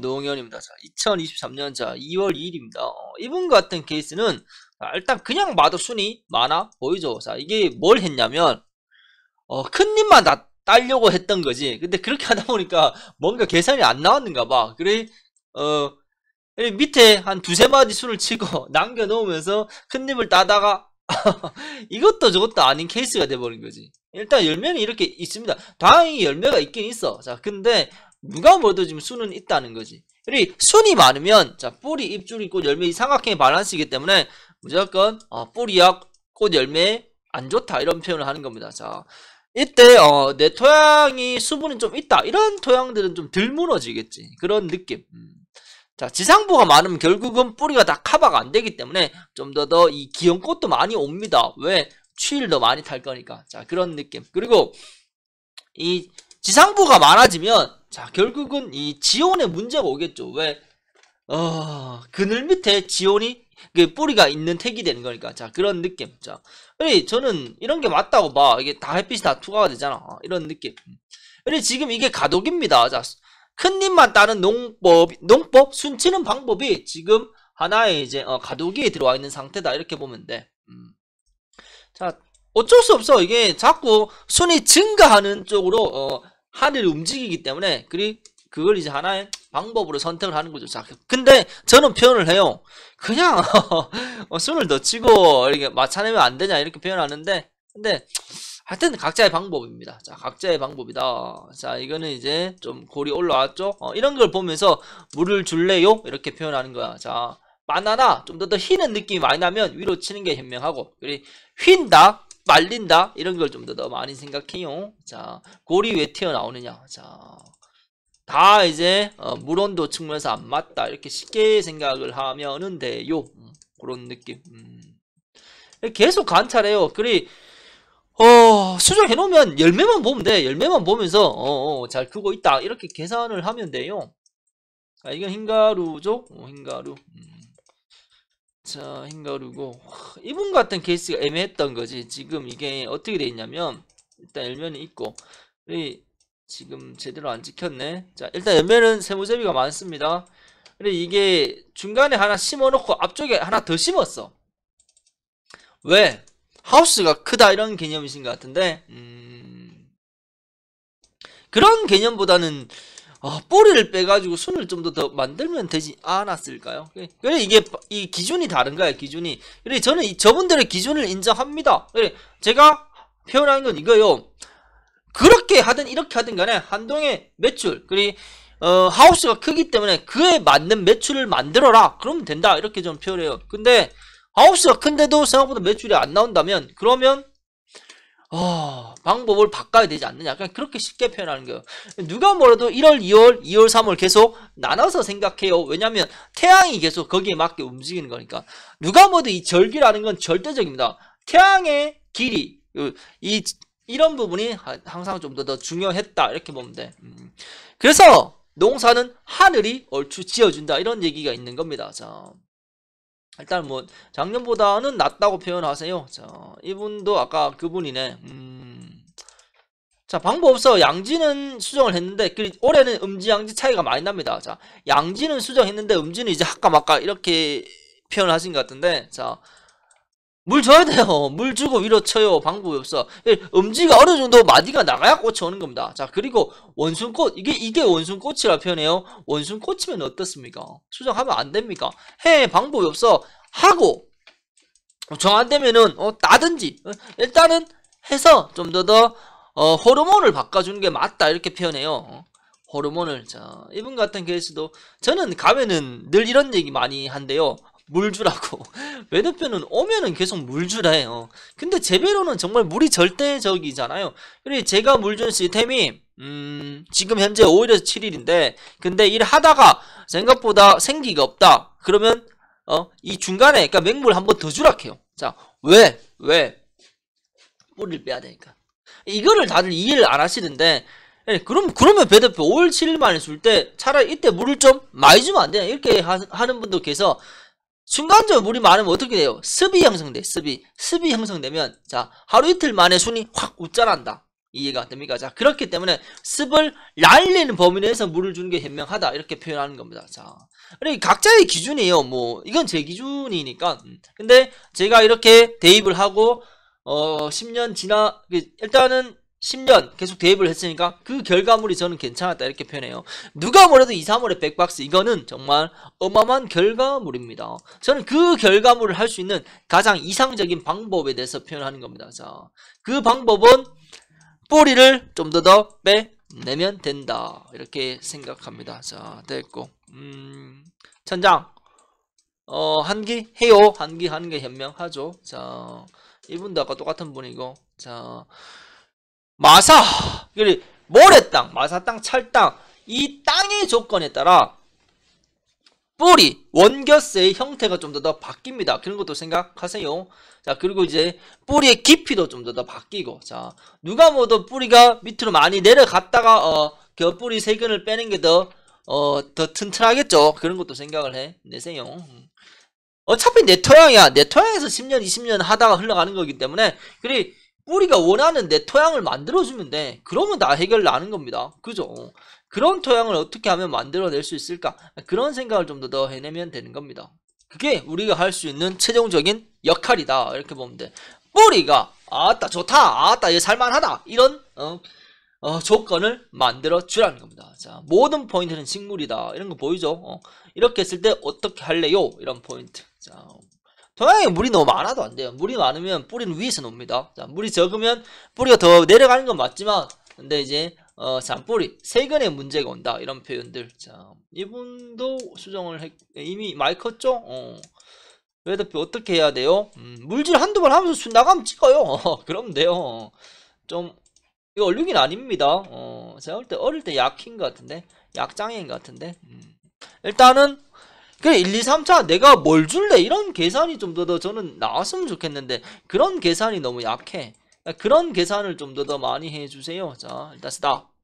노영현입니다. 자, 2023년 자 2월 2일입니다. 어, 이분 같은 케이스는 아, 일단 그냥 마도 순위 많아 보이죠. 자 이게 뭘 했냐면 어, 큰님만다 따려고 했던 거지. 근데 그렇게 하다 보니까 뭔가 계산이 안 나왔는가 봐. 그래 어 밑에 한 두세 마디 수를 치고 남겨 놓으면서 큰님을 따다가 이것도 저것도 아닌 케이스가 돼버린 거지. 일단 열매는 이렇게 있습니다. 다행히 열매가 있긴 있어. 자, 근데 누가 뭐든 지금 수는 있다는 거지. 그리 순이 많으면 자 뿌리, 잎줄이 꽃, 열매 이 삼각형의 밸런스이기 때문에 무조건 어, 뿌리야, 꽃, 열매 안 좋다 이런 표현을 하는 겁니다. 자 이때 어, 내 토양이 수분이 좀 있다 이런 토양들은 좀 덜 무너지겠지 그런 느낌. 음. 자 지상부가 많으면 결국은 뿌리가 다 커버가 안 되기 때문에 좀 더 더이 기형꽃도 많이 옵니다. 왜 추위를 더 많이 탈 거니까 자 그런 느낌. 그리고 이 지상부가 많아지면 자 결국은 이 지온의 문제가 오겠죠. 왜? 어, 그늘 밑에 지온이 그 뿌리가 있는 택이 되는 거니까 자 그런 느낌 자 그래 저는 이런 게 맞다고 봐 이게 다 햇빛이 다 투과가 되잖아 어, 이런 느낌 그래 지금 이게 가독입니다 자 큰잎만 따는 농법 농법 순치는 방법이 지금 하나의 이제 어, 가독에 들어와 있는 상태다 이렇게 보면 돼자 음. 어쩔 수 없어 이게 자꾸 순이 증가하는 쪽으로 어, 하늘이 움직이기 때문에 그리 그걸 이제 하나의 방법으로 선택을 하는 거죠. 자, 근데 저는 표현을 해요. 그냥 어, 손을 더 치고 이렇게 맞춰내면 안 되냐 이렇게 표현하는데 근데 하여튼 각자의 방법입니다. 자, 각자의 방법이다. 자, 이거는 이제 좀 골이 올라왔죠. 어, 이런 걸 보면서 물을 줄래요? 이렇게 표현하는 거야. 자, 바나나 좀 더 더희는 느낌이 많이 나면 위로 치는 게 현명하고 그리 휜다 말린다 이런 걸 좀 더 많이 생각해요. 자 골이 왜 튀어나오느냐. 자 다 이제 어, 물온도 측면에서 안 맞다 이렇게 쉽게 생각을 하면은 돼요. 음, 그런 느낌. 음. 계속 관찰해요. 그리 어, 수정해 놓으면 열매만 보면 돼. 열매만 보면서 어, 어, 잘 크고 있다 이렇게 계산을 하면 돼요. 아, 이건 흰가루죠. 흰가루. 어, 음. 자 흰가루고 이분 같은 케이스가 애매했던 거지 지금 이게 어떻게 돼 있냐면 일단 열면이 있고 우리 지금 제대로 안찍혔네자 일단 열면은 세무제비가 많습니다 근데 이게 중간에 하나 심어놓고 앞쪽에 하나 더 심었어 왜? 하우스가 크다 이런 개념이신 것 같은데 음... 그런 개념보다는 어, 뿌리를 빼가지고 순을 좀 더 더 만들면 되지 않았을까요? 예. 그래 이게 이 기준이 다른가요? 기준이. 그래 저는 이, 저분들의 기준을 인정합니다. 그래 제가 표현하는건 이거요. 그렇게 하든 이렇게 하든 간에 한동의 매출 그리 어, 하우스가 크기 때문에 그에 맞는 매출을 만들어라. 그러면 된다. 이렇게 좀 표현해요. 근데 하우스가 큰데도 생각보다 매출이 안 나온다면 그러면 어, 방법을 바꿔야 되지 않느냐. 그냥 그렇게 쉽게 표현하는 거예요. 누가 뭐라도 1월, 2월, 2월, 3월 계속 나눠서 생각해요. 왜냐하면 태양이 계속 거기에 맞게 움직이는 거니까. 누가 뭐래도 이 절기라는 건 절대적입니다. 태양의 길이, 그, 이, 이런 부분이 항상 좀 더 더 중요했다. 이렇게 보면 돼. 음. 그래서 농사는 하늘이 얼추 지어준다. 이런 얘기가 있는 겁니다. 자. 일단 뭐 작년보다는 낫다고 표현하세요. 자, 이분도 아까 그분이네. 음. 자 방법서 양지는 수정을 했는데 올해는 음지 양지 차이가 많이 납니다. 자 양지는 수정했는데 음지는 이제 할까 말까 이렇게 표현 하신 것 같은데 자. 물 줘야 돼요. 물 주고 위로 쳐요. 방법이 없어. 예, 음지가 어느 정도 마디가 나가야 꽃이 오는 겁니다. 자, 그리고 원숭꽃. 이게, 이게 원숭꽃이라 표현해요. 원숭꽃이면 어떻습니까? 수정하면 안 됩니까? 해. 방법이 없어. 하고. 정 안 되면은, 어, 따든지. 어, 일단은 해서 좀 더 더, 어, 호르몬을 바꿔주는 게 맞다 이렇게 표현해요. 호르몬을 자 이분 같은 케이스도 저는 가면은 늘 이런 얘기 많이 한데요. 물주라고 외대표는 오면은 계속 물주라 해요 근데 제베로는 정말 물이 절대적이잖아요 그리고 제가 물 주는 시스템이 음 지금 현재 5일에서 7일인데 근데 일하다가 생각보다 생기가 없다 그러면 어이 중간에 그러니까 맹물 한 번 더주라해요자왜 왜? 뿌리를 빼야 되니까 이거를 다들 이해를 안 하시는데 예, 그럼 그러면 배드표 5월 7일 만에 줄때 차라리 이때 물을 좀 많이 주면 안 되냐 이렇게 하, 는 분도 계서 순간적으로 물이 많으면 어떻게 돼요? 습이 형성돼 습이 습이 형성되면 자 하루 이틀 만에 순이 확 웃자란다 이해가 됩니까? 자 그렇기 때문에 습을 날리는 범위 내에서 물을 주는 게 현명하다 이렇게 표현하는 겁니다. 자그러니 각자의 기준이에요. 뭐 이건 제 기준이니까 음. 근데 제가 이렇게 대입을 하고 어 10년 지나 그 일단은 10년 계속 대입을 했으니까 그 결과물이 저는 괜찮았다 이렇게 표현해요. 누가 뭐래도 2, 3월에 백박스 이거는 정말 어마어마한 결과물입니다. 저는 그 결과물을 할 수 있는 가장 이상적인 방법에 대해서 표현하는 겁니다. 자, 그 방법은 뿌리를 좀 더 더 빼내면 된다 이렇게 생각합니다. 자, 됐고 음, 천장 어 한기 해요 한기 하는 게 현명하죠. 자. 이분도 아까 똑같은 분이고 자 마사 그리 모래 땅 마사 땅찰땅이 땅의 조건에 따라 뿌리 원겨스의 형태가 좀 더 더 바뀝니다. 그런 것도 생각하세요. 자 그리고 이제 뿌리의 깊이도 좀 더 더 바뀌고 자 누가 뭐도 뿌리가 밑으로 많이 내려갔다가 어 겨뿌리 그 세균을 빼는 게 더어더 어, 더 튼튼하겠죠. 그런 것도 생각을 해 내세요. 음. 어차피 내 토양이야. 내 토양에서 10년, 20년 하다가 흘러가는 거기 때문에 그리 뿌리가 원하는 내 토양을 만들어주면 돼. 그러면 다 해결 나는 겁니다. 그죠? 그런 토양을 어떻게 하면 만들어낼 수 있을까? 그런 생각을 좀 더 더 해내면 되는 겁니다. 그게 우리가 할 수 있는 최종적인 역할이다. 이렇게 보면 돼. 뿌리가 아따 좋다. 아따 얘 살만하다. 이런 어, 어, 조건을 만들어 주라는 겁니다. 자, 모든 포인트는 식물이다. 이런 거 보이죠? 어, 이렇게 했을 때 어떻게 할래요? 이런 포인트. 자, 동양에 물이 너무 많아도 안 돼요. 물이 많으면 뿌리는 위에서 놉니다. 자, 물이 적으면 뿌리가 더 내려가는 건 맞지만, 근데 이제 어, 잔뿌리, 세근에 문제가 온다. 이런 표현들. 자, 이분도 수정을 했, 이미 마이 컸죠? 어. 왜 대표 어떻게 해야 돼요? 음, 물질 한두 번 하면서 수 나가면 찍어요. 그럼 돼요. 좀, 이거 얼룩이는 아닙니다. 어, 제가 볼 때 어릴 때 약인 것 같은데, 약장애인 것 같은데. 음. 일단은 그 1, 2, 3차 내가 뭘 줄래 이런 계산이 좀 더 더 저는 나왔으면 좋겠는데 그런 계산이 너무 약해 그런 계산을 좀 더 더 많이 해주세요 자 일단 스탑